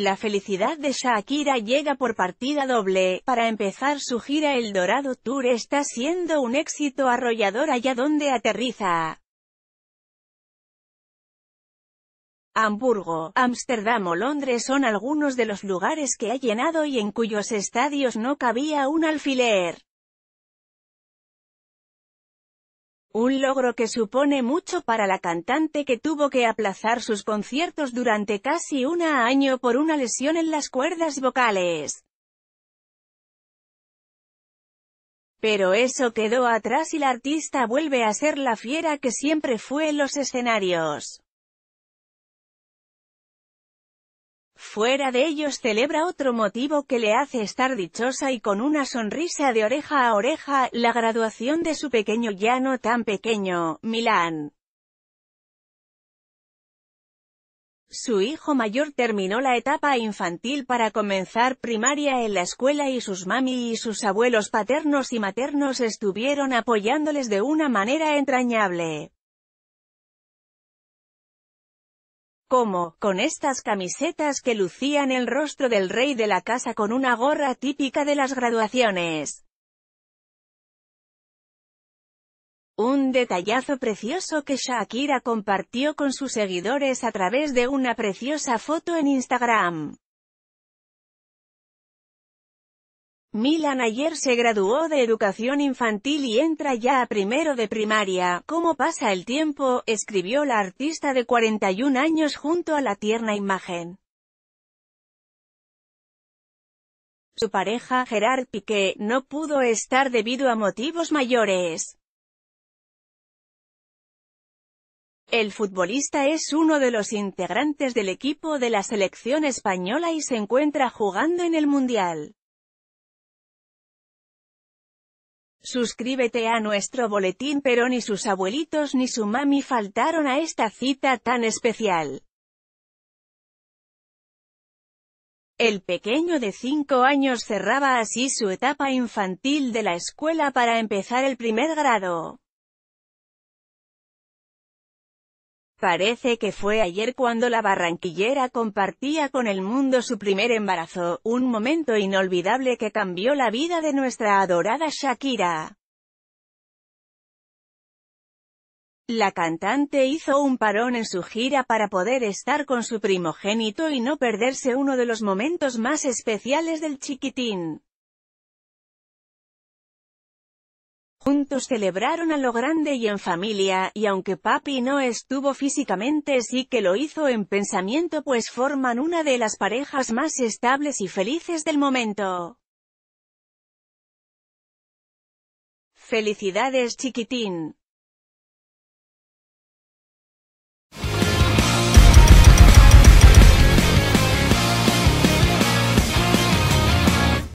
La felicidad de Shakira llega por partida doble, para empezar su gira El Dorado Tour está siendo un éxito arrollador allá donde aterriza. Hamburgo, Ámsterdam o Londres son algunos de los lugares que ha llenado y en cuyos estadios no cabía un alfiler. Un logro que supone mucho para la cantante que tuvo que aplazar sus conciertos durante casi un año por una lesión en las cuerdas vocales. Pero eso quedó atrás y la artista vuelve a ser la fiera que siempre fue en los escenarios. Fuera de ellos celebra otro motivo que le hace estar dichosa y con una sonrisa de oreja a oreja, la graduación de su pequeño ya no tan pequeño, Milán. Su hijo mayor terminó la etapa infantil para comenzar primaria en la escuela y sus mami y sus abuelos paternos y maternos estuvieron apoyándoles de una manera entrañable. como, con estas camisetas que lucían el rostro del rey de la casa con una gorra típica de las graduaciones. Un detallazo precioso que Shakira compartió con sus seguidores a través de una preciosa foto en Instagram. Milan ayer se graduó de educación infantil y entra ya a primero de primaria. ¿Cómo pasa el tiempo? escribió la artista de 41 años junto a la tierna imagen. Su pareja, Gerard Piqué, no pudo estar debido a motivos mayores. El futbolista es uno de los integrantes del equipo de la selección española y se encuentra jugando en el Mundial. Suscríbete a nuestro boletín pero ni sus abuelitos ni su mami faltaron a esta cita tan especial. El pequeño de 5 años cerraba así su etapa infantil de la escuela para empezar el primer grado. Parece que fue ayer cuando la barranquillera compartía con el mundo su primer embarazo, un momento inolvidable que cambió la vida de nuestra adorada Shakira. La cantante hizo un parón en su gira para poder estar con su primogénito y no perderse uno de los momentos más especiales del chiquitín. Juntos celebraron a lo grande y en familia, y aunque Papi no estuvo físicamente sí que lo hizo en pensamiento pues forman una de las parejas más estables y felices del momento. Felicidades chiquitín.